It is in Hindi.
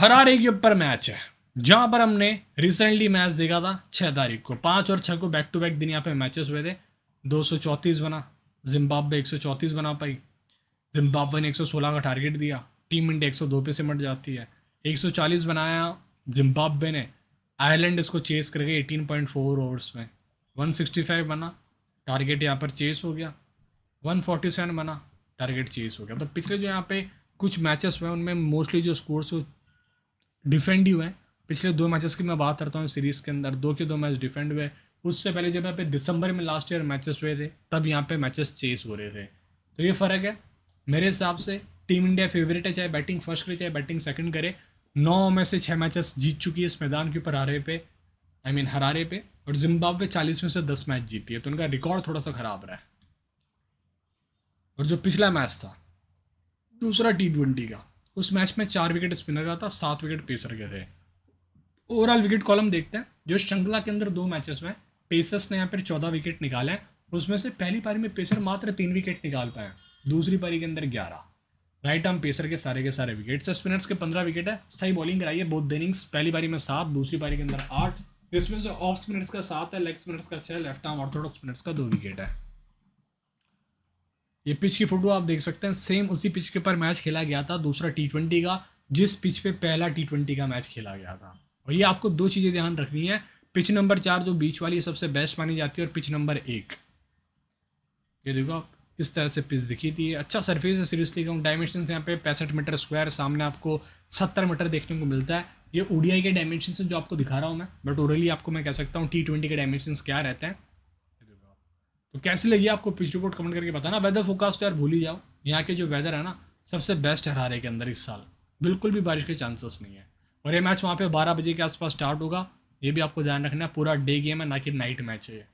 हरारे के ऊपर मैच है जहां पर हमने रिसेंटली मैच देखा था छः तारीख को पाँच और छः को बैक टू बैक दिन यहाँ पे मैचेस हुए थे दो सौ चौंतीस बना जिम्बाब्वे एक सौ चौंतीस बना पाई जिम्बाब्वे ने एक सौ सोलह का टारगेट दिया टीम इंडिया एक सौ दो पे सिमट जाती है एक सौ चालीस बनाया जिम्बाब्वे ने आयरलैंड इसको चेस कर गई एटीन पॉइंट फोर ओवर्स में वन सिक्सटी फाइव बना टारगेट यहाँ पर चेस हो गया वन फोर्टी सेवन बना टारगेट चेस हो गया तो पिछले जो यहाँ पे कुछ मैचेस हुए उनमें मोस्टली जो स्कोर्स वो डिफेंड ही हुए पिछले दो मैचेस की मैं बात करता हूँ सीरीज़ के अंदर दो के दो मैच डिफेंड हुए उससे पहले जब यहाँ पे दिसंबर में लास्ट ईयर मैचेस हुए थे तब यहाँ पे मैचेस चेस हो रहे थे तो ये फ़र्क है मेरे हिसाब से टीम इंडिया फेवरेट है चाहे बैटिंग फर्स्ट करे चाहे बैटिंग सेकंड करे नौ में से छः मैचेस जीत चुकी है इस मैदान के ऊपर हारे पे आई मीन हरारे पे और जिम्बाब्वे चालीस में से दस मैच जीती है तो उनका रिकॉर्ड थोड़ा सा ख़राब रहा है और जो पिछला मैच था दूसरा टी ट्वेंटी का उस मैच में चार विकेट स्पिनर रहा था सात विकेट पेसर के थे ओवरऑल विकेट कॉलम देखते हैं जो श्रृंखला के अंदर दो मैचेस में पेसर्स ने यहाँ पर चौदह विकेट निकाले हैं उसमें से पहली पारी में पेसर मात्र तीन विकेट निकाल पाए दूसरी पारी के अंदर ग्यारह राइट आर्म पेसर के सारे के सारे विकेट्स स्पिनर्स के पंद्रह विकेट है सही बॉलिंग कराइए बहुत इनिंग्स पहली पारी में सात दूसरी पारी के अंदर आठ जिसमें से ऑफ स्पिनर्स का सात है लेग स्पिनर्स का छः लेफ्ट आर्म ऑर्थोडॉक्स स्पिनर्स का दो विकेट है ये पिच की फ़ोटो आप देख सकते हैं सेम उसी पिच के ऊपर मैच खेला गया था दूसरा टी ट्वेंटी का जिस पिच पे पहला टी ट्वेंटी का मैच खेला गया था और ये आपको दो चीज़ें ध्यान रखनी है पिच नंबर चार जो बीच वाली है सबसे बेस्ट मानी जाती है और पिच नंबर एक ये देखो आप इस तरह से पिच दिखी थी अच्छा सरफेस है सीरियसली कहूँ डायमेंशन यहाँ पे पैंसठ मीटर स्क्वायर सामने आपको सत्तर मीटर देखने को मिलता है ये ओडीआई के डायमेंशन जो आपको दिखा रहा हूँ मैं बट ओरली आपको मैं कह सकता हूँ टी ट्वेंटी के डायमेंशन क्या रहते हैं तो कैसी लगी आपको पिच रिपोर्ट कमेंट करके बताना वेदर फोकास्ट तो यार भूल ही जाओ यहाँ के जो वेदर है ना सबसे बेस्ट है हरारे के अंदर इस साल बिल्कुल भी बारिश के चांसेस नहीं है और ये मैच वहाँ पे 12 बजे के आसपास स्टार्ट होगा ये भी आपको ध्यान रखना है पूरा डे गेम है ना कि नाइट मैच है